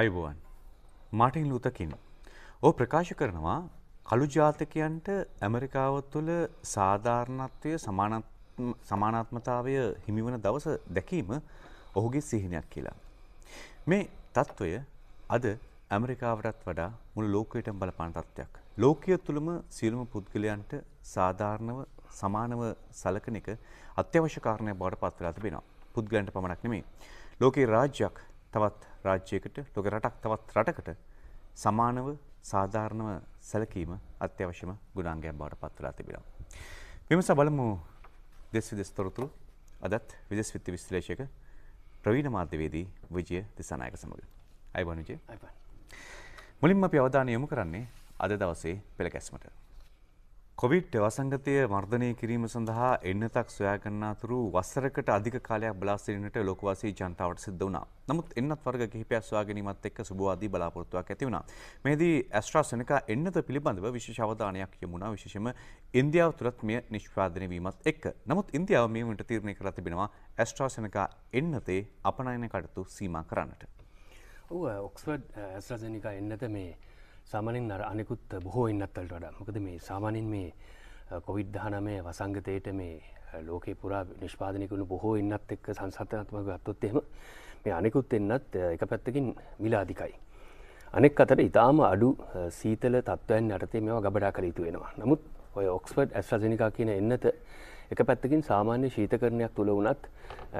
අයිබුවන් Martin ලූතකින් ඕ ප්‍රකාශ කරනවා කළු ජාතකයන්ට ඇමරිකාව තුළ සාධාරණත්වය සමානාත්මතාවය හිමිවන දවස දැකීම ඔහුගේ සිහිනයක් කියලා. මේ තත්ත්වය අද ඇමරිකාවටත් වඩා මුළු ලෝකයටම බලපාන තත්ත්වයක්. ලෝකය තුළම සියලුම පුද්ගලයන්ට සාධාරණව සමානව සලකන එක අත්‍යවශ්‍ය කාරණයක් බවට පත් වෙලා තිබෙනවා. පුද්ගලයන්ට පමණක් නෙමෙයි. ලෝකේ රාජ්‍යයක් තවත් රාජ්‍යයකට ලොක රටක් තවත් රටකට සමානව සාධාරණව සැලකීම අත්‍යවශ්‍යම ගුණාංගයක් බවට පත් වෙලා තිබෙනවා. විමස බලමු දෙස් විදෙස් තොරතුරු අදත් විදෙස් විත්ති විශ්ලේෂක ප්‍රවීණ මාධ්‍යවේදී විජය දිසානායක සමග. අයිබෝන් විජය. අයිබෝන්. මුලින්ම අපි අවධානය යොමු කරන්නේ අද දවසේ පෙළ ගැස්මට. කොවිට් වසංගතය මර්ධනය කිරීම සඳහා එන්නතක් සොයාගන්නාතුරු වසරකට අධික කාලයක් බලාසිරනට ලොකවාසී ජනතාවට සිද්ධ වුණා. නමුත් එන්නත් වර්ග කිහිපයක් සොයාගැනීමත් එක්ක සුබවාදී බලාපොරොත්තුවක් ඇති වුණා. මේදී ඇස්ට්‍රාසෙනකා එන්නත පිළිබඳව විශේෂ අවධානයක් යොමුණා විශේෂම ඉන්දියාව තුලත් මෙය නිෂ්පාදනය වීමත් එක්ක. නමුත් ඉන්දියාව මේ වනට තීරණය කරලා තිබෙනවා ඇස්ට්‍රාසෙනකා එන්නතේ අපනයන කටයුතු සීමා කරන්නට. ඔව් ඔක්ස්ෆර්ඩ් ඇස්ට්‍රාසෙනකා එන්නත මේ සාමානෙන් අර අනෙකුත් බොහෝ ඉන්නත්තල්ට වඩ මොකද මේ සාමානෙන් මේ කොවිඩ් දහනමය වසංගතයට මේ ලෝකේ පුරා නිෂ්පාදනයකුණු බොහෝ ඉන්නත් එක්ක සංසර්ධනත්මක ගත්තොත්තෙම මේ අනෙකුත් එන්නත් එක පැත්තකින් මිලාධිකයි. අනෙක් අතර ඉතාම අඩු සීතල තත්ත්වයන් යටතේ මෙවා ගබඩා කළ යුතු වෙනවා. නමුත් ඔය ඔක්ස්ෆර්ඩ් ඇස්ට්‍රජනිකා කියන එන්නත එක පැත්තකින් සාමාන්‍ය ශීතකරණයක් තුළ වුණත්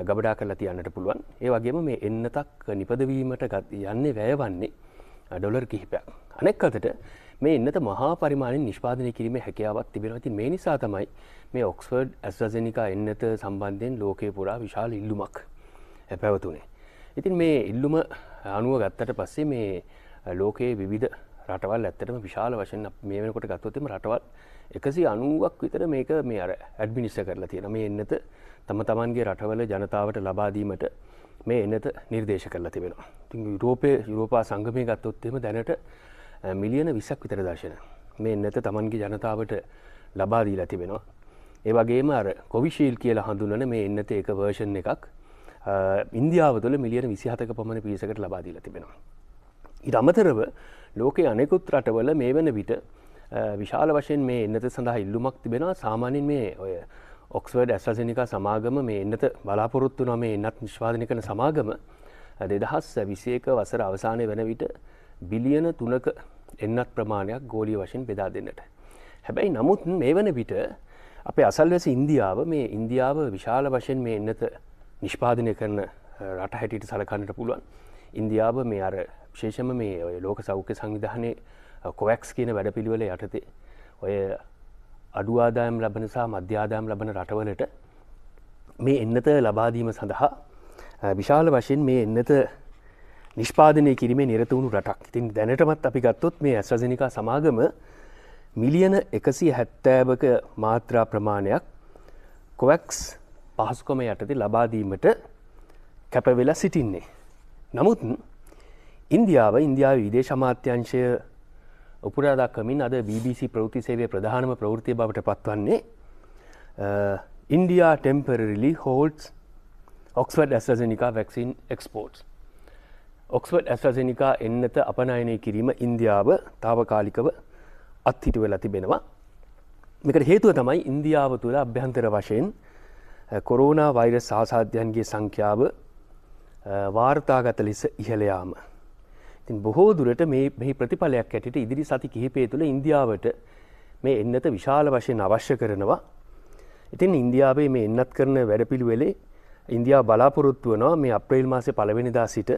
ගබඩා කරලා තියන්නට පුළුවන්. ඒ වගේම මේ එන්නතක් නිපදවීමට යන්නේ වැයවන්නේ ඩොලර් කිහිපයක්. අනෙක් අතට මේ එන්නත මහා පරිමාණෙන් නිෂ්පාදනය කිරීම හැකියාවත් තිබෙනවා ඉතින් මේ නිසා තමයි මේ ඔක්ස්ෆර්ඩ් ඇස්වසනිකා එන්නත සම්බන්ධයෙන් ලෝකය පුරා විශාල ඉල්ලුමක් පැවතුනේ. ඉතින් මේ ඉල්ලුම අනුව ගත්තට පස්සේ මේ ලෝකයේ විවිධ රටවල් ඇත්තටම විශාල වශයෙන් මේ වෙනකොට ගත්තොතම රටවල් එකසි අනුවක් විතර මේක මේ අර ඇඩ්මිනිස්ස කරලා තියෙන මේ එන්නත තම තමන්ගේ රටවල ජනතාවට ලබාදීමට මේ එන්නත නිර්දේශ කරලා තිබෙනවා. ඉතින් යුරෝපය යුරෝපා සංගමය ගත්තොත්තෙම දැනට මිලියන විසක් විතර දර්ශන මේ නැත තමන්ගේ ජනතාවට ලබාදී ලතිබෙනවා. ඒවගේම අර කොවිශීල් කියලා හඳුනන මේ එන්නත ඒක වර්ෂන් එකක් ඉන්දියාව තුළ මිලියන විසිහතක පමණ පිරිසකට ලබාදී ලතිබෙනවා. ඉට අමතරව ලෝකයේ අනෙකුත් රටවල මේ වන විට විශාල වශයෙන් මේ එන්නත සඳහා ඉල්ලුමක් තිබෙනවා සාමාන්‍යෙන් මේ ඔය ඔක්ස්වර්ඩ් ඇස්ලසිනිකා සමාගම මේ එන්නත බලාපොරොත්තු නොම එන්නත් නිශ්වාධනය කන සමාගම දෙදහස් විසයක වසර අවසානය වන විට බිලියන තුනක එන්නත් ප්‍රමාණයක් ගෝලී වශයෙන් බෙදා දෙන්නට. හැබැයි නමුත් මේ වන විට අපේ අසල්වැස ඉන්දියාව මේ ඉන්දියාව විශාල වශයෙන් මේ එන්නත නිෂ්පාදනය කරන රට හැටියට සලකන්නට පුළුවන්. ඉන්දියාව මේ අර ශේෂම මේ ඔය ලෝක සෞඛ්‍ය සංවිධානය කොවැක්ස් කියන වැඩපිළිවෙල යටතේ ඔය අඩුවාදායම් ලබන සහ මධ්‍යාදායම් ලබන රටවලට මේ එන්නත ලබාදීම සඳහා විශාල වශයෙන් මේ එන්නත නිෂ්පාදනය කිරීමේ නිරතවුණු රටක් ඉතින් දැනටමත් අපි ගත්තොත් මේ ඇස්්‍රසිනිකා සමාගම මිලියන එකසි හැත්තෑබක මාත්‍රා ප්‍රමාණයක් කොවැක්ස් පහසුකොම යටති ලබාදීමට කැපවෙලා සිටින්නේ. නමුත් ඉන්දියාව ඉන්දයා විදේශ මාත්‍යංශය උපරාදක්කමින් අද BBC ප්‍රෘති සේවය ප්‍රධානම ප්‍රෘතිය බවට පත්වන්නේ India temporarily holds Oxford AstraZeneca vaccine exports Oxford AstraZeneca එන්නත අපනයනය කිරීම ඉන්දියාව තාවකාලිකව අත්හිට වෙලා තිබෙනවා. මෙකට හේතුව තමයි ඉන්දියාව තුළ අභ්‍යන්තර වශයෙන් කොරෝනා වෛර සාසාධ්‍යයන්ගේ සංඛ්‍යාව වාර්තාගත ලෙස ඉහළයාම. තින් බොහෝ දුරට මේ ප්‍රතිඵලයක් ඇටට ඉදිරි සති කිහිපේ තුළ ඉන්දියාවට මේ එන්නත විශාල වශයෙන් අවශ්‍ය කරනවා. ඉතින් ඉන්දියාවේ මේ එන්නත් කරන වැඩපිළිවෙලේ ඉන්දයා බලාපොරොත්තුවනවා මේ අප්‍රේල් මාසේ පලවෙනිදා සිට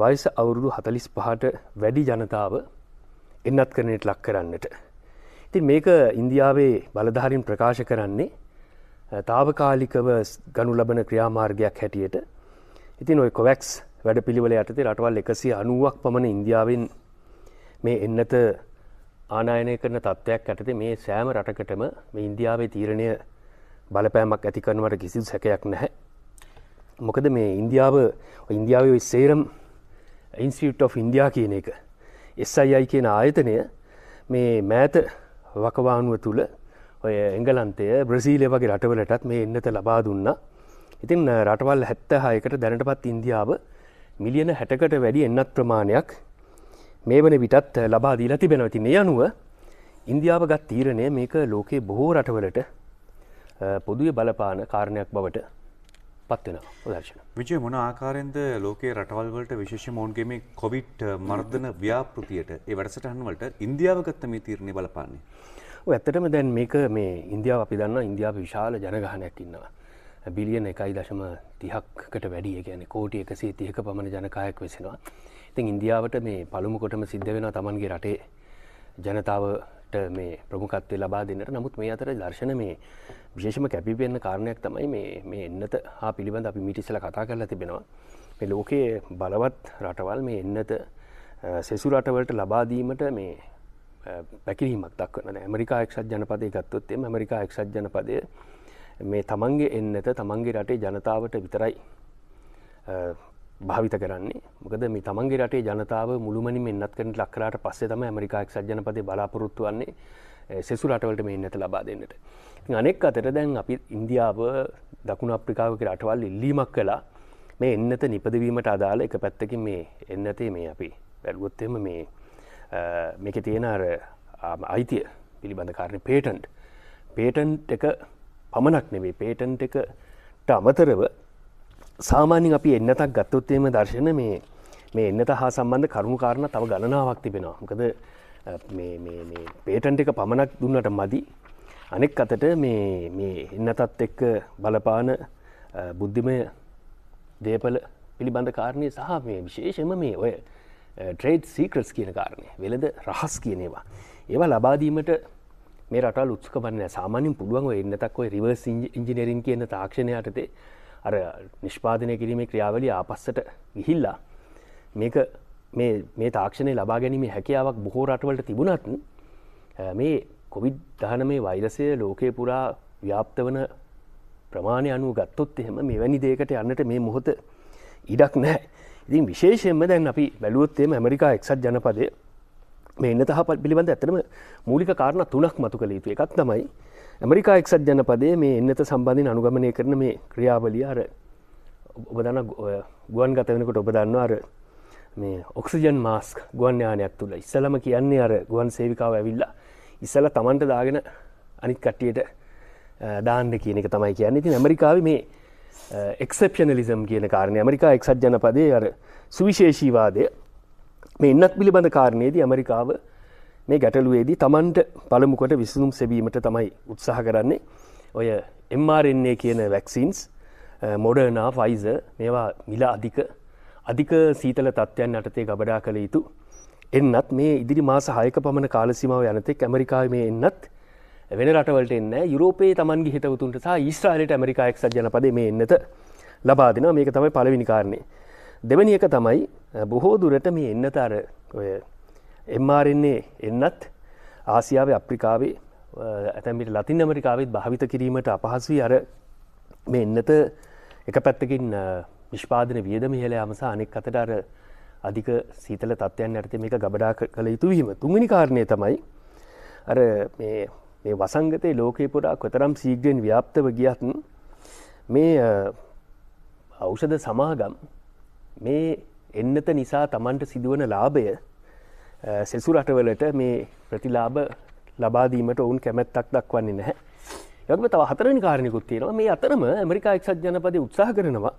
වයස අවුරුදු හතලිස් පහට වැඩි ජනතාව එන්නත් කරනයට ලක් කරන්නට. ඉතින් මේක ඉන්දියාවේ බලධාරින් ප්‍රකාශ කරන්නේ තාවකාලිකව ගනු ලබන ක්‍රියාමාර්ගයක් හැටියට ඉතින් ඔය කොවැක්ස් වැඩ පිළිවල යටතේ රටවල් එකසි අනුවක් පමණ ඉන්දියාවෙන් මේ එන්නත ආනායනය කරන තත්ත්වයක් ඇටතේ මේ සෑම රටකටම මේ ඉන්දියාවේ තීරණය බලපෑමක් ඇති කරනවට කිසිදු සැකයක් නැහැ. මොකද මේ ඉන්දියාව ඉන්දියාවේ සේරම් ඉන්ස්ට of ඉන්දයා කියන එක එස්සයි කියන ආයතනය මේ මෑත වකවානුව තුළ ඔය එංගලන්තය බ්‍රසීලය වගේ රටවලටත් මේ එන්නත ලබා දුන්න ඉතින් රටවල් හැත්ත හායකට දැනටපත් ඉන්දියාව මිලියන හැටකට වැඩි එන්නත් ප්‍රමාණයක් මේ වන විටත් ලබා දීලා තිබෙනවති මේ අනුව ඉන්දියාව ගත් තීරණය මේක ලෝකේ බොහෝ රටවලට පොදුය බලපාන කාරණයක් බවට පත්වෙන ප්‍රදර්ශන. විජය මොන ආකාරෙන්ද ලෝකයේ රටවල්වලට විශේෂ මෝන්ගේම කොවිට් මර්ධන ව්‍යාපෘතියට ඒ වැඩසටහන්වලට ඉන්දියාවගත්ත මේ තීරණය බලපාන්නේ. ඇත්තටම දැන් මේක මේ ඉන්දියාව අපි දන්න ඉන්දියාව විශාල ජනගහනයක් ඉන්නවා. බිලියන එකයි දශම තිහක්කට වැඩිය ගැන කෝටි එකසේ තියක පමණ ජනකායක් වෙසෙනවා. ඉතින් ඉන්දියාවට මේ පළමු කොටම සිද්ධ වෙන තමන්ගේ රටේ ජනතාවට මේ ප්‍රමුකත්වය ලබා දෙන්නට නමුත් මේ අතර දර්ශන මේ විශේෂම කැපිපෙන්න කාරණයක් තමයි මේ මේ එන්නත හා පිළිබඳ අපි මිටිසල කතා කරලා තිබෙනවා මේ ලෝකයේ බලවත් රටවල් මේ එන්නත සෙසු රටවලට ලබාදීමට මේ පැකිරීමක් දක්වන ඇමරිකා එක්සත් ජනපදය ගත්තොත් එම ඇමරිකා එක්සත් ජනපදය මේ තමන්ගේ එන්නත තමන්ගේ රටේ ජනතාවට විතරයි භාවිත කරන්නේ මොකද මේ තමන්ගේ රටේ ජනතාව මුළුමනින් එන්නත් කරන ලක්කරට පස්සේ තම ඇමරිකා එක්සත් ජනපදයේ බලාපොරොත්තු වන්නේ සෙසු රටවලට මේ එන්නත ලබා දෙන්නට. ඉතින් අනෙක් අතට දැන් අපි ඉන්දියාව දකුණු අප්‍රිකාවගේ රටවල් ඉල්ලීමක් කළා මේ එන්නත නිපදවීමට අදාළ එක පැත්තකින් මේ එන්නතේ මේ අපි බැලුවොත් එහෙම මේ මේකේ තියෙන අර අයිතිය පිළිබඳ කාරණේ පේටන්ට්. පේටන්ට් එක පමණක් නෙවෙයි පේටන්ට් එකට අමතරව සාමාන්‍යින් අපි එන්නතක් ගත්තොත්තේම දර්ශන මේ මේ එන්නත හා සම්බන්ධ කරුණු කාරණ තව ගණනාවක් තිබෙනවා මොකද පේටන්ට එක පමණක් දුන්නට මදි අනෙක් අතට මේ එන්නතත් එක්ක බලපාන බුද්ධිමය දේපල පිළිබඳ කාරණය සහ මේ විශේෂම මේ ඔය ට්‍රේඩ් සීක්‍රස් කියන කාරණය වෙළද රහස් කියනවා. ඒවා ලබාදීමට මේ රටල් උත්සක වන්න සාමානින් පුළුවන් එන්නතක් ඔයි රිවර්ස් ඉංජිනරින් කියන තාක්ෂණයටතේ අර නිෂ්පාදනය කිරීමේ ක්‍රියාවලිය ආපස්සට ගිහිල්ලා මේක මේ තාක්ෂණය ලබා ගැනීම හැකියාවක් බොහෝ රටවලට තිබුණත් මේ කොවිඩ් දහන මේ වෛරසය ලෝකය පුරා ව්‍යාප්ත වන ප්‍රමාණය අනුව ගත්තොත් එහෙම මෙවැනි දේකට යන්නට මේ මොහොත ඉඩක් නෑ ඉතින් විශේෂයෙන්ම දැන් අපි බැලුවොත්තේම ඇමරිකා එක්සත් ජනපදය මේ එන්න තහ පිළිබඳ ඇතනම මූලික කාරණ තුනක් මතු කළ යුතු එකක් තමයි ඇමරිකා එක්සත් ජනපදයේ මේ එන්නත සම්බන්ධින් අනුගමනය කරන මේ ක්‍රියාවලිය අර ඔබදන්න ගුවන් ගත වෙනකොට ඔබදන්න අර මේ ඔක්සිජන් මාස්ක් ගුවන් යානයක් තුළ ඉස්සලම කියන්නේ අර ගුවන් සේවිකාව ඇවිල්ලා ඉස්සල තමන්ට දාගෙන අනිත් කට්ටියට දාන්න කියන එක තමයි කියන්නේ ඉතින් ඇමරිකාව මේ එක්සපෂනලිසම් කියන කාරණය ඇමරිකා එක්සත් ජනපදය අර සුවිශේෂීවාදය මේ එන්නත් පිළිබඳ කාරණයේදී ඇමරිකාව මේ ගැටලුවේදී තමන්ට පළමුකොට විසඳුම් සැබීමට තමයි උත්සාහ කරන්නේ ඔය එම්මාරෙන්නේ කියන වැක්සින්ස් මොඩනා ෆයිස මේවා මිල අධික අධික සීතල තත්ත්වයන් අටතේ ගබඩා කළ යුතු එන්නත් මේ ඉදිරි මාස හයක පමණ කාලසිමාව යනතෙක් ඇමරිකාව මේ එන්නත් වෙන රටවලට එන්න යුරෝපයේ තමන්ගේ හිතවතුන්ට සහ ස්ට්‍රලට ඇමරිකාක් ජනපද මේ එන්නත ලබා දෙනවා මේක තමයි පලවිනිකාරණය. දෙවැනි එක තමයි බොහෝ දුරට මේ එන්න තර ඔය එMRන්නේ එන්නත් ආසියාව අප්‍රිකාවේ ඇතැමිට ලතින් ඇමරිකාවත් භාවිත කිරීමට අපහසුවී අර මේ එන්නත එක පැත්තකින් නිෂ්පාදන වියදම ඉහල යමසා අනෙක් අතට අර අධික සීතල තත්ත්වයන් ඇත මේක ගබඩා කළ යුතුවීම තුමිනි කාරණය තමයි අර මේ වසංගතයේ ලෝකේපුරා කොතරම් සීග්‍රයෙන් ව්‍යාප්තව ගියත්න් මේ ඖෂධ සමාගම් මේ එන්නත නිසා තමන්ට සිදුවන ලාභය සෙසු රටවලට මේ ප්‍රතිලාබ ලබාදීමට ඔවුන් කැමැත්තක් දක්වන්නේ නැහැ. යම තව හතරනි කාරණයකුත් තියෙනවා මේ අතරම ඇමරිකා එක්සත් ජනපද උත්සාහ කරනවා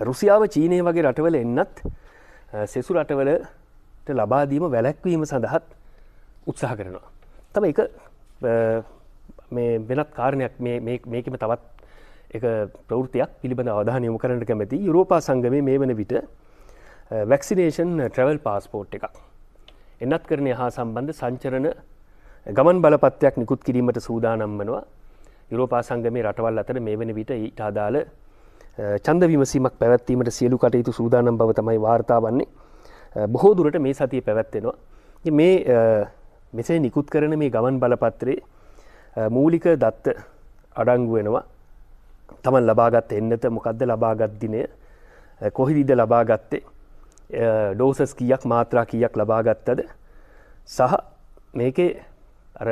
රුසියාව චීනය වගේ රටවල එන්නත් සෙසු රටවලට ලබාදීම වැලැක්වීම සඳහත් උත්සාහ කරනවා. තම එක වෙනත් කාරණයක් මේකම තවත් එක ප්‍රෘතියක් පිළිබඳ අවධානයම කරට කැමති යුරෝපා සංගමය මේ වන විට වැක්සිනේෂන් ට්‍රවල් පාස්පෝට් එකක් එන්නත් කරණය හා සම්බන්ධ සංචරණ uh, ගමන් බලපත්යක් නිකුත් කිරීමට සූදානම් වනවා යුරෝපා සංගමේ රටවල් අතර මේ වන විට ඊට අදාළ චන්ද uh, විමසීමක් පැවැත්වීමට සියලු කටයුතු සූදානම් බව තමයි වාර්තා වන්නේ uh, බොහෝ දුරට මේ සතිය පැවැත්වෙනවා මේ මෙසේ නිකුත් කරන මේ ගමන් බලපත්‍රේ මූලික දත්ත අඩංගු වෙනවා තමන් ලබාගත් එන්නත මොකක්ද ලබාගත් දිනය කොහිදිද ලබාගත්තේ ඩෝසස් කියක් මාත්‍රා කියක් ලබාගත්තද සහ මේකේ අර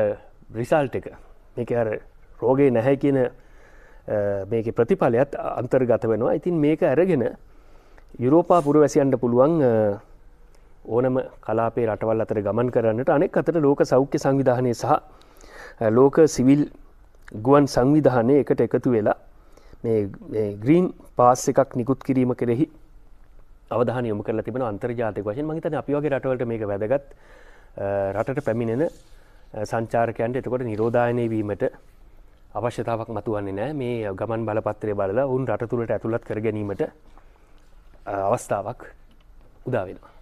රිසල්ට එක මේක අර රෝගේ නැහැ කියන මේක ප්‍රතිඵලයත් අන්තර්ගත වෙනවා ඉතින් මේක ඇරගෙන යුරෝපා පුරවැසියන්ට පුළුවන් ඕනම කලාපේ රටවල් අතර ගමන් කරන්නට අනෙක් අතට ලෝක සෞඛ්‍ය සංවිධානය සහ ලෝක සිවිල් ගුවන් සංවිධානය එකට එකතු වෙලා මේ ග්‍රීන් පාස් එකක් නිකුත් කිරීම කෙරෙහි අවධාන යොමු කරලා තිබෙන අන්තර්ජාතික වශයෙන් මම හිතන්නේ අපි වගේ රටවලට මේක වැදගත් රටට පැමිණෙන සංචාරකයන්ට එතකොට නිරෝධායනය වීමට අවශ්‍යතාවක් මතුවන්නේ නෑ මේ ගමන් බලපත්‍රය බලලා උන් රට තුළට ඇතුළත් කර ගැනීමට අවස්ථාවක් උදාවෙනවා.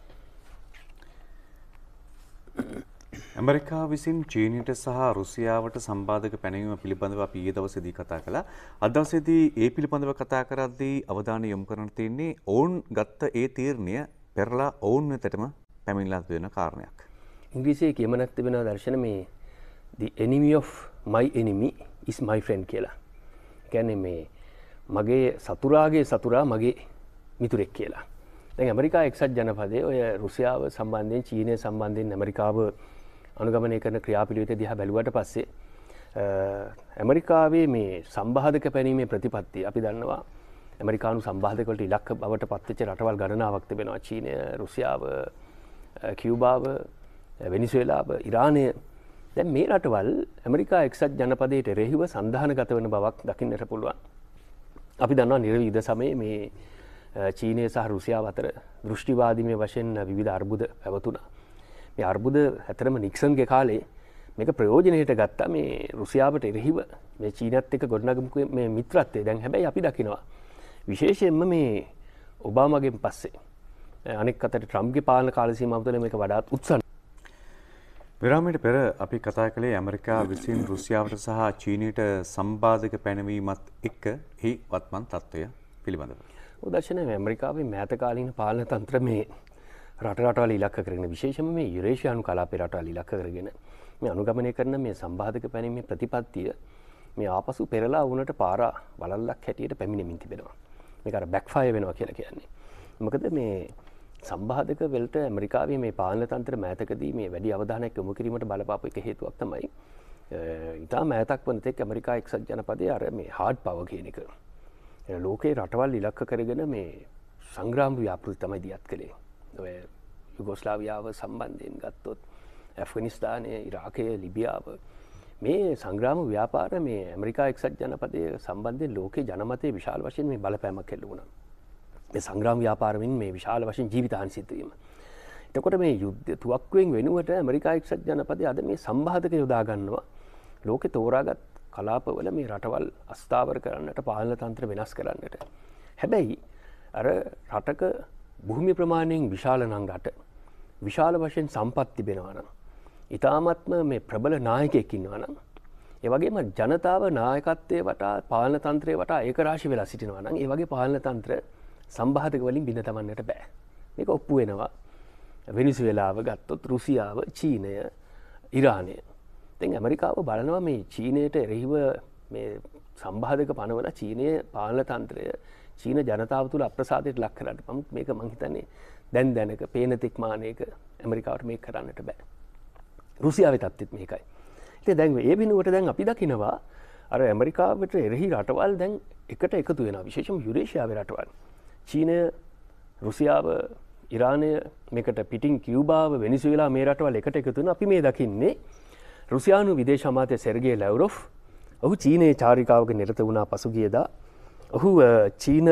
ඇමරිකා විසින් චීනයට සහ රුසියාවට සම්බාධක පැනවීම පිළිබඳව අපි ඊයේ දවසේදී කතා කළා. අද දවසේදී ඒ පිළිබඳව කතා කරද්දී අවධානය යොමු කරන්න තියෙන්නේ ඔවුන් ගත්ත ඒ තීරණය පෙරලා ඔවුන් වෙතටම පැමිණලා දෙන කාරණයක්. ඉංග්‍රීසියේ කියමනක් තිබෙන දර්ශන මේ the enemy of my enemy is my friend කියලා. කියන්නේ මේ මගේ සතුරාගේ සතුරා මගේ මිතුරෙක් කියලා. දැන් ඇමරිකා එක්සත් ජනපදයේ ඔය රුසියාව සම්බන්ධයෙන් චීනය සම්බන්ධයෙන් ඇමරිකාව අනුගමනය කරන ක්‍රියාපිළිවෙත දිහා බැලුවට පස්සේ ඇමරිකාවේ මේ සම්බාධක පැනීමේ ප්‍රතිපත්ති අපි දන්නවා ඇමරිකානු සම්බාධකට ඉලක් බවට පත්තිච රටවල් ගණනාවක් තිබෙනවා චීනය රුසියාව කිව්බාව වෙනිස්වෙලාබ ඉරාණය දැ මේ රටවල් ඇමරිකා එක්සත් ජනපදයට රෙහිව සඳහන ගත වන බවක් දකින්නට පුළුවන්. අපි දන්නවා නිරවිද සමය මේ චීනය සහ රුසියා අතර දෘෂ්ටිවාදීමය වශයෙන් විධ අර්බුද පැවතුනා. මේ අර්බුද ඇතරම නික්සන්ගේ කාලේ මේක ප්‍රයෝජනයට ගත්තා මේ රුසියාවට එරහිව මේ චීනත් එක ගොඩනගමක මේ මිත්‍රත්වය දැන් හැබැයි අපි දකිනවා. විශේෂයෙන්ම මේ ඔබාමගෙන් පස්සේ අනෙක් අතට ට්‍රම්ගේ පාලන කාලසීමාවතුල මේක වඩාත් උත්සන්න විරාමයට පෙර අපි කතා කළේ ඇමරිකා විසින් රුසියාවට සහ චීනයට සම්බාධක පැනවීමත් එක්ක එහි වත්මන් තත්ත්වය පිළිබඳව. උදශනය ඇමරිකාවේ මෑතකාලීන පාලන තන්ත්‍ර මේ රට රටාල ඉලක්ක කරන විශේෂම මේ යුරේෂයනු කලාපේ රටාල ඉලක්ක කරගෙන මේ අනුගමනය කරන මේ සම්බාධක පැනීමේ ප්‍රතිපත්තිය මේ ආපසු පෙරලා වුණට පාර වලල්ලක් හැටියට පැමිණෙමින් තිබෙනවා මේක අර බැක්ෆය වෙනවා කියලා කියන්නේ මොකද මේ සම්බාධක වෙලට ඇමරිකාවේ මේ පාලන තන්ත්‍ර මෑතකදී මේ වැඩි අවධානයක් යොමු කිරීමට බලපාපු එක හේතුවක් තමයි ඉතා මෑතක් වන තෙක් ඇමරිකා එක්සත් ජනපදය අර මේ හාඩ් පව කියන එක ලෝකේ රටවල් ඉලක්ක කරගෙන මේ සංග්‍රාම් ව්‍යාපෘති තමයි දියත් කළේ යුගොස්ලාවියාව සම්බන්ධයෙන් ගත්තොත් ඇෆගනිස්ථානය ඉරාකය ලිබියාව මේ සංග්‍රාම ව්‍යාපාර මේ ඇමරිකා එක්සත් ජනපදය සම්බන්ධය ලෝක ජනමතය විශාල වශයෙන් මේ බලපෑමක් කෙල්ල වුණ මේ සංග්‍රාම ව්‍යාපාරමින් මේ විශාල වශයෙන් ජීවිතහන් සිතවීම එතකොට මේ යුද්ධ තුවක්වෙන් වෙනුවට ඇමරිකා එක්සත් ජනපදය අද මේ සම්බාධක යොදාගන්නවා ලෝකෙ තෝරාගත් කලාපවල මේ රටවල් අස්ථාවර කරන්නට පාලන තන්ත්‍ර වෙනස් කරන්නට හැබැයි අර රටක භූමි ප්‍රමාණයෙන් විශාල නං රට විශාල වශයෙන් සම්පත් තිබෙනවානම්. ඉතාමත්ම මේ ප්‍රබල නායකයකින්වානම්. ඒවගේම ජනතාව නායකත්වය වටා පාලන තන්ත්‍රය වටා ඒක රාශි වෙලා සිටිනවානම් ඒවගේ පාලන තන්ත්‍ර සම්භාධක වලින් බිඳ තමන්නට බෑ. මේක ඔප්පු වෙනවා වෙනිසු වෙලාව ගත්තොත් රුසියාව චීනය ඉරාණය. තැන් ඇමරිකාව බලනවා මේ චීනයට එරෙහිව සම්බාධක පනවල චීනය පාලන තන්ත්‍රය චීන ජනතාව තුළ අප්‍රසාධයට ලක් කරට පමුත් මේක මංහිතන්නේ දැන් දැනක පේන තෙක්මානයක ඇමරිකාවට මේ කරන්නට බෑ. රුසියාව තත්තිත් මේකයි. ඒ දැන් ඒ වෙනුවට දැන් අපි දකිනවා අර ඇමරිකාවට එරෙහි රටවල් දැන් එකට එකතු වෙන විශේෂම යුරේෂාව රටවල්. චීනය රුසියාව ඉරාණය මේකට පිටින් කිව්බාව වෙනිසුවෙලා මේ රටවල් එකට එකතුන අපි මේ දකින්නේ රුසියානු විදේශමාතය සෙර්ගේ ලැවරෝ් ඔහු චීනයේ චාරිකාවක නිරත වුණා පසුගියදා ඔහු චීන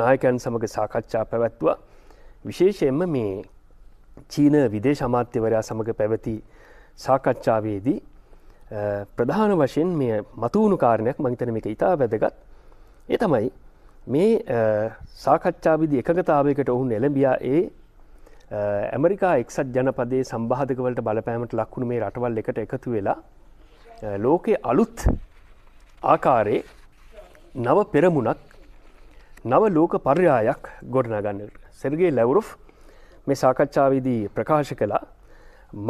නායකන් සමඟ සාකච්ඡා පැවැත්වා විශේෂයෙන්ම මේ චීන විදේශ අමාත්‍යවරයා සමඟ පැවති සාකච්ඡාවේදී ප්‍රධාන වශයෙන් මේ මතුවුණු කාරණයක් මංතන මේක ඉතා වැදගත් ඒ තමයි මේ සාකච්ඡාවිදි එකගතාවයකට ඔහුන් එළඹියා ඒ ඇමරිකා එක්සත් ජනපදේ සම්බාධකවලට බලපෑමට ලක්ුණු මේ රටවල් එකට එකතු වෙලා ලෝකයේ අලුත් ආකාරයේ නව පෙරමුණක් නව ලෝක පර්යායක් ගොඩනාගන්න සෙරගේ ලැවරොෆ් මේ සාකච්ඡාවේදී ප්‍රකාශ කළා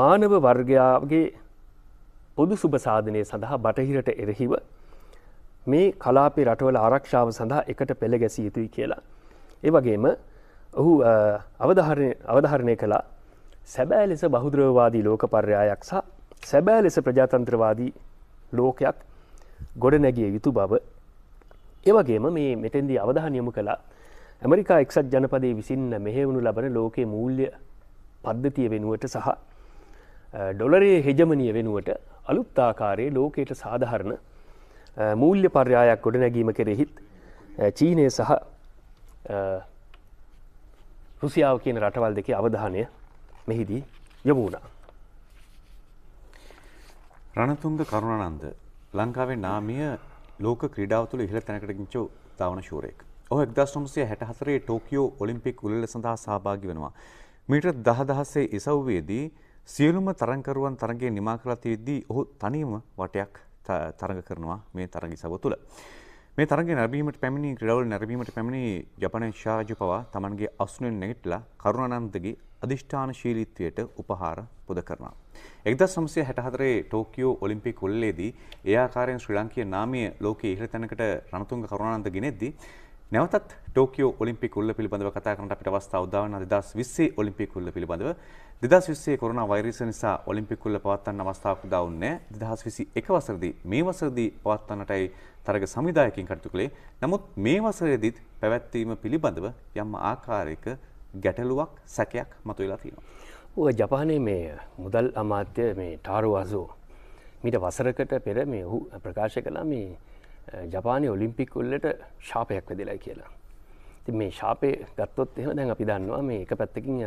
මානව වර්ගයාගේ පොදු සුභසාධනය සඳහා බටහිරට එරහිව මේ කලාපේ රටවල ආරක්ෂාව සඳහා එකට පෙළ ගැසිය යුතුයි කියලා. ඒ වගේම ඔහු අවධාරණය කළා සැබෑ ලෙස බහුද්‍රවවාදී ලෝක පර්යායක් සහ සැබෑ ලෙස ප්‍රජාතන්ත්‍රවාදී ලෝකයක් ගොඩනැගිය යුතු බව ඒවගේම මේ මෙතෙන්දී අවධහන යොමු කළ ඇමරිකා එක්සත් ජනපදය විසින් මෙහෙවුණු ලබන ලෝකයේ මූල්්‍ය පද්ධතිය වෙනුවට සහ ඩොලරේ හෙජමනිය වෙනුවට අලුත්තාකාරයේ ලෝකයට සාධහරණ මූල්්‍ය පර්යායක් ගොඩ නැගීම කෙරෙහිත් චීනය සහ රුසියාව කියන රටවල් දෙකේ අවධානය මෙහිදී යොමුණා. රණතුන්ග කරුණනන්ද ලංකාවේ නාමිය ලෝක ක්‍රීඩාව තුළ ඉහළ තැනකට ගිංචු තාවන ශූරයෙක්. ඔහු 1964 ටෝකියෝ ඔලිම්පික් උළෙල සඳහා සහභාගී වෙනවා. මීටර් 10000සේ ඉසව්වේදී සියලුම තරංකරුවන් තරගයේ නිමා කළා තියෙද්දී ඔහු තනියම වටයක් තරඟ කරනවා මේ තරඟ ඉසව තුළ. මේ තරගේ නැරඹීමට පැමිණි ක්‍රීඩාවල නැරඹීමට පැමිණි ජපානයේ ශාජු පවා තමන්ගේ අස්නුවෙන් නැගිටලා කරුණානන්දගේ අධිෂ්ඨානශීලීත්වයට උපහාර පුද කරනවා. එක්දස් සමසය හැටහතරේ ටෝකියෝ ඔලිම්පි කොල්ලේදී ඒආකාරයෙන් ශ්‍රී ලංකිය නාමය ලෝක ඉහළ තැනකට රණතුන්ග කරුණාන්ද ගෙනෙද්දි. නැවතත් ටෝකියෝ ඔලිම්පි කුල්ල පිළිබඳව කතා කරනට අපිට අවස්ථාව උදාවන දෙදස් විස්සේ ඔලිම්පි කුල්ල පිළිබඳව දෙදස් විස්සේ කොරුණ වෛරස නිසා ඔලිම්පි කුල්ල පවත්වන්න අවස්ථාවක් උදා වුණේ දෙදහස් විසි එක වසරදී මේ වසරදී පවත්වන්නටයි තරග සමුදායකින් කටයුතු කළේ. නමුත් මේ වසරේදීත් පැවැත්වීම පිළිබඳව යම් ආකාරයක ගැටලුවක් සැකයක් මතු වෙලා තියෙනවා. ඔය ජපානයේ මේ මුදල් අමාත්‍ය මේ ටාරු අසෝ මීට වසරකට පෙර මේ ඔහු ප්‍රකාශ කළා මේ ජපානය ඔලිම්පික් උල්ලට ශාපයක් වෙදලා කියලා. ති මේ ශාපය ගත්තොත් එහෙම දැන් අපි දන්නවා මේ එක පැත්තකින්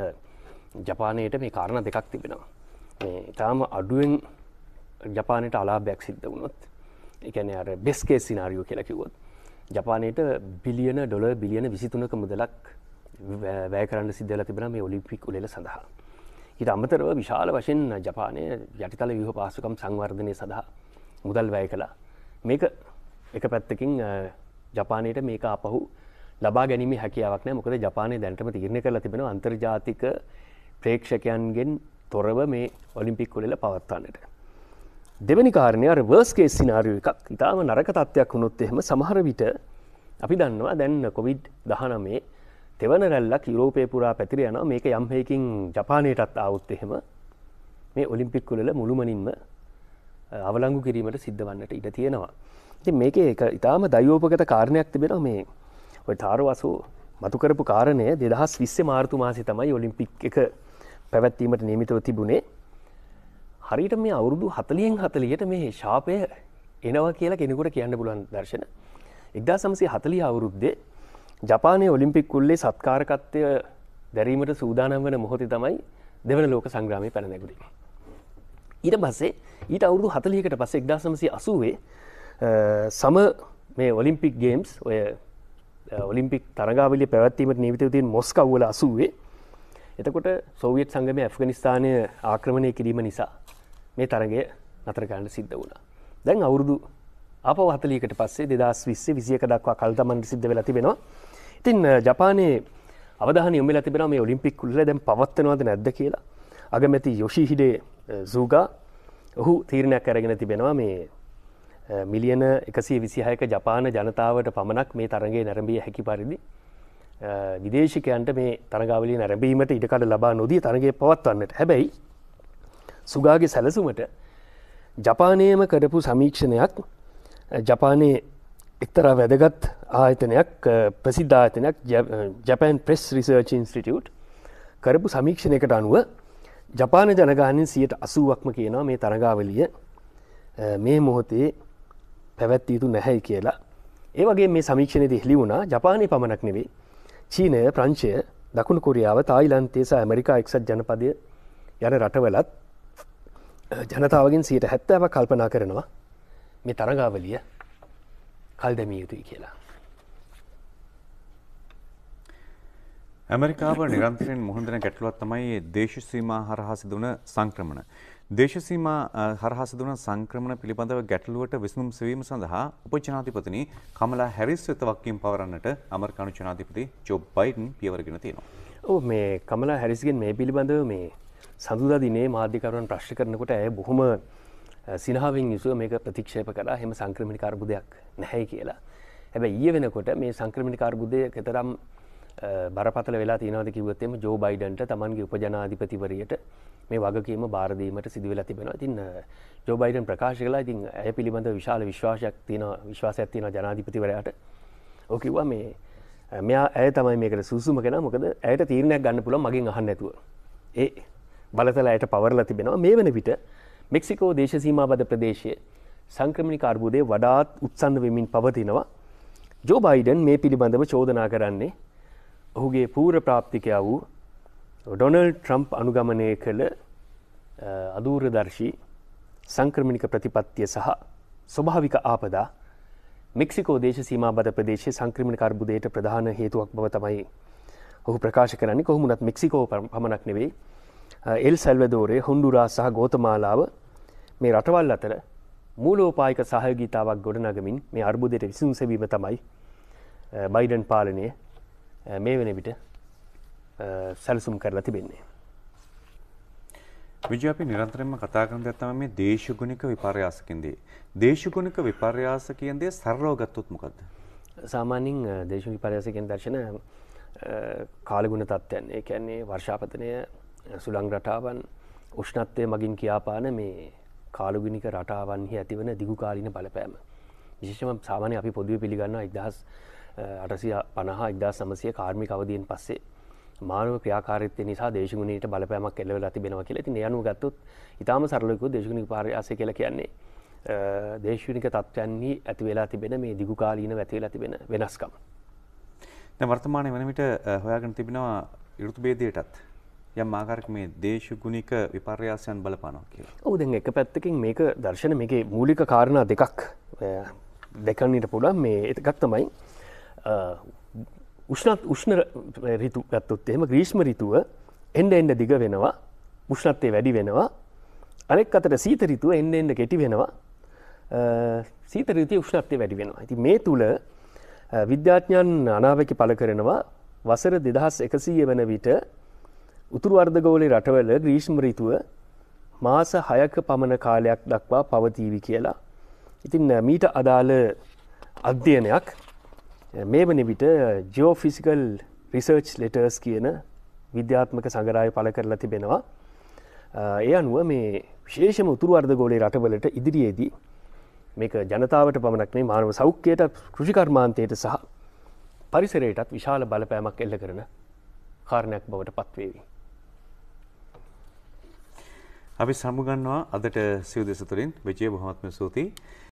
ජපානයට මේ කාරණ දෙකක් තිබෙනවා. මේ තාම අඩුවෙන් ජපානයට අලාභයක් සිද්ධ වුණොත් එකන අර බෙස්කේ සිනාරියෝ කියලා කිවොත් ජපානයට බිලියන ඩොල බිලියන විසිතුනක මුදලක් වැය කරන්න සිද්ධල තිබෙන මේ ඔලිම්පික් උලෙල සඳහා. හිට අමතරව විශාල වශයෙන් ජපානය යටිතල විහ පාසුකම් සංවර්ධනය සඳහා මුදල් වැය කළා. මේක එක පැත්තකින් ජපානයට මේක අපහු ලබා ගැනීම හැකියාවක් නෑ මොකද ජපානය දැන්ටම තිරණ කර තිබෙන අන්තර්ජාතික ප්‍රේක්ෂකයන්ගෙන් තොරව මේ ඔලිම්පික් කොලෙල පවත්වන්නට. දෙවැනි කාරණය අර වර්ස්ගේ සිනාරිය එකක් ඉතාම නරක තත්ත්වයක් වුණොත් එහෙම සමහර විට අපි දන්නවා දැන්න කොවිඩ් දහනමේ තෙවන රැල්ලක් යුරෝපය පුරා පැතිර යන මේක යම්හයකින් ජපානයටත් අවුත් එහෙම මේ ඔලිම්පික් කුලල මුළුමනින්ම අවලංගු කිරීමට සිද්ධ වන්නට ඉඩ තියෙනවා. ති මේක එක ඉතාම දයෝපගත කාරණයක් තිබෙන මේ ඔය තාරවසු මතුකරපු කාරණය දෙදහස් විස්ස මාර්තු මාසි තමයි ඔලිම්පික් එක පැවැත්වීමට නියමිතව තිබුණේ හරිට මේ අවුරුදු හතලියෙන් හතලියට මේ ශාපය එනවා කියලා කෙනෙකුට කියන්න පුලන් දර්ශන එක්දා සමසේ හතලි අවුරුද්දේ ජපානය ඔලිම්පික් කුල්ලේ සත්කාරකත්වය දැරීමට සූදානම් වන මොහොති තමයි දෙවන ලෝක සංග්‍රාමය පැනැගුරි. ඊට පස්සේ ඊට අවුරුදු හතලියකට පස්ස එක්දාසමසි අසුවේ සම මේ ඔලිම්පික් ගේම්ස් ඔය ඔලිම්පික් තරගාවලි පැවැත්වීමට නීවිතවතින් මොස්කවල අසුවේ එතකොට සෝවියත් සංගම ඇෆ්ගනිස්ථානය ආක්‍රමණය කිරීම නිසා මේ තරගය නතරකාන්න සිද්ධ වුණා. දැන් අවුරුදු අප හතලියකට පස්සේ දෙදස් විස්සේ විසියක දක්වා කල්තමන්ට සිද්ධ වෙලතිබෙනවා ඉතින් ජපානයේ අවධාන යොමල තිබෙන මේ ඔලිම්පික් කුල්ල දැන් පවත්වනවාද නැද්ද කියලා අගමැති යොෂිහිඩේ සූගා ඔහු තීරණයක් අරගෙන තිබෙනවා මේ මිලියන එකසේ විසිහයක ජපාන ජනතාවට පමණක් මේ තරගේ නැරඹිය හැකි පරිදි විදේශිකයන්ට මේ තරගාවලි නැරඹීමට ඉඩකඩ ලබා නොදී තරගේ පවත්වන්නට හැබැයි සුගාගේ සැලසුමට ජපානයම කරපු සමීක්ෂණයක් ජපානයේ එක්තරා වැදගත් ආයතනයක් ප්‍රසිද්ධායතනයක් ජැපන් ප්‍රෙස් රිසර්ච් ඉන්ස්ටිටියුට් කරපු සමීක්ෂණයකට අනුව ජපාන ජනගානයෙන් සියයට අසුවක්ම කියනවා මේ තරගාවලිය මේ මොහොතේ පැවැත්වීතු නැහැයි කියලා ඒ වගේ මේ සමීක්ෂණයද හෙලි වුණා ජපානය පමණක් නෙවෙයි චීනය ප්‍රංශය දකුණු කොරියාව තායිලන්තේස ඇමරිකා එක්සත් ජනපදය යන රටවලත් ජනතාවගෙන් සීට හැත්තාව කල්පනා කරනවා මේ තරගාවලිය කල් දැමිය යුතුයි කියලා ඇමරිකාව නිරන්තරයෙන් මුහුණදෙන ගැටලුවක් තමයි දේශ සීමා හරහා සිදුවන සංක්‍රමණ. දේශ සීමා හරහා සිදුවන සංක්‍රමණ පිළිබඳව ගැටලුවට විසඳුම් සෙවීම සඳහා උපජනාධිපතිනි කමලා හැරිස් වෙත වක්කීම් පවරන්නට ඇමරිකානු ජනාධිපති ජෝ බයිඩන් පියවරගෙන තියෙනවා. ඔව් මේ කමලා හැරිස්ගෙන් මේ පිළිබඳව මේ සඳුදා දිනේ මාධ්‍යකරුවන් ප්‍රශ්න කරනකොට ඇය බොහොම සිනහාවෙන් යුතුව මේක ප්‍රතික්ෂේප කළා. එහෙම සංක්‍රමණික අර්බුදයක් නැහැ කියලා. හැබැයි ඊයේ වෙනකොට මේ සංක්‍රමණික අර්බුදය කතරම් බරපතල වෙලා තියනවද කිවත්තෙම ජෝ බයිඩන්ට තමන්ගේ උපජනාධිපතිවරයට මේ වගකීම බාරදීමට සිදුවෙලා තිබෙනවා තින් ජෝ බයිඩන් ප්‍රකාශ කලා ඉතින් ඇය පිළිබඳ විශාල විශ්වාසයක් තියන විශ්වාසයක් තියෙන ජනාධිපතිවරයාට ඕකිව්වා මේ මෙයා ඇය තමයි මේකට සූසුම කෙන මොකද ඇයට තීරණයක් ගන්න පුළ මගින් අහන්න නැතුව ඒ බලතල ඇයට පවරලා තිබෙනවා මේ වන විට මෙක්සිකෝ දේශසීමබද ප්‍රදේශය සංක්‍රමණි කාර්බුදය වඩාත් උත්සන්න වෙමින් පවතිනවා ජෝ බයිඩන් මේ පිළිබඳව චෝදනා කරන්නේ ඔහුගේ පූර ප්‍රාප්තිකයා වූ ඩොනල් ට්‍රම්ප් අනුගමනය කළ අදූරදර්ශී සංක්‍රමිණික ප්‍රතිපත්තිය සහ ස්වභාවික ආපදා මෙක්සිකෝ දේශ සීමාබද ප්‍රදේශ සංක්‍රමිණ කර්බුදයට ප්‍රධාන හේතුවක් බව තමයි ඔහු ප්‍රකාශ කරන්නේ කොහොමුණත් මෙක්සිකෝ පමණක් නෙවෙයි එල් සැල්වදෝරේ හොන්ඩුරා සහ ගෝතමාලාව මේ රටවල් අතර මූලෝපායික සහයගීතාවක් ගොඩනගමින් මේ අර්බුදයට විසුන් සැවීම තමයි බයිඩන් පාලනය මේ වෙන විට සැලසුම් කරලා තිබෙන්නේ. විජය අපි නිරන්තරයෙන්ම කතා කරන දෙයක් තමයි මේ දේශගුණික විපර්යාස කියන්නේ. දේශගුණික විපර්යාස කියන්නේ සරලව ගත්තොත් මොකද්ද? සාමාන්‍යයෙන් දේශ විපර්යාස කියන දර්ශන කාලගුණ තත්ත්වයන්. ඒ කියන්නේ වර්ෂාපතනය, සුළං රටාවන්, උෂ්ණත්වය මගින් කියාපාන මේ කාලගුණික රටාවන්හි ඇතිවන දිගුකාලීන බලපෑම. විශේෂම සාමාන්‍ය අපි පොදුවේ පිළිගන්නවා 1000 අටසිය පණහා ඉදා සමසය කාර්මි කවදයෙන් පස්සේ මානව ක්‍රියාකාරත්ත නිසා දේශගුණට බලපෑමක් එල්ලව තිබෙනවා කියලා ති යනු ගත්තුත් ඉතාම සරලයකු දේශගුණි පාරයාසය කියල කියන්නේ දේශනික තත්ත්වයන්හි ඇති වෙලා තිබෙන මේ දිගුකාලීන ඇතිවෙලා තිබෙන වෙනස්කම්. වර්තමානය වනවිට හොයාගෙන තිබෙනවා යුරුතුබේදයටත් යම් ආකාරක මේ දේශගුණික විපර්යාසයන් බලපානවා කියලා. ඔව් දැන් එක පැත්තකින් මේක දර්ශන මේකේ මූලික කාරණා දෙකක් දැකන්නට පුළුවන් මේ එකක් තමයි උෂ්ණත් උෂ්ණ රිතු ගත්තොත් එහෙම ග්‍රීෂ්ම රිතුව එන්න එන්න දිග වෙනවා උෂ්ණත්තය වැඩි වෙනවා අනෙක් අතට සීත රිතුව එන්න එන්න කෙටි වෙනවා සීත රිති උෂ්ණත්තය වැඩි වෙනවා ඇති මේ තුළ විද්‍යාඥයන් අනාවකි පල කරනවා වසර දෙදහස් එකසීය වන විට උතුරු අර්ධගෝලේ රටවල ග්‍රීෂ්ම රිතුව මාස හයක පමණ කාලයක් දක්වා පවතීවි කියලා. ඉතින් මීට අදාළ අධ්‍යයනයක් මේ වනි විට ජෝෆිසිකල් රිසර්ච් ලෙටර්ස් කියන විද්‍යාත්මක සඟරාය පල කරලා තිබෙනවා එය අනුව මේ විශේෂම උතුරුවර්ද ගෝලේ රටවලට ඉදිරියේදී මේක ජනතාවට පමණක් මේ මානව සෞඛ්‍යයට කෘෂිකර්මාන්තයට සහ පරිසරයටත් විශාල බලපෑමක් එල්ල කරන කාරණයක් බවට පත්වේවි. අපි සමුගන්නවා අදට සිව් දෙස තුළින් විජය බොහොමත්ම සූතියි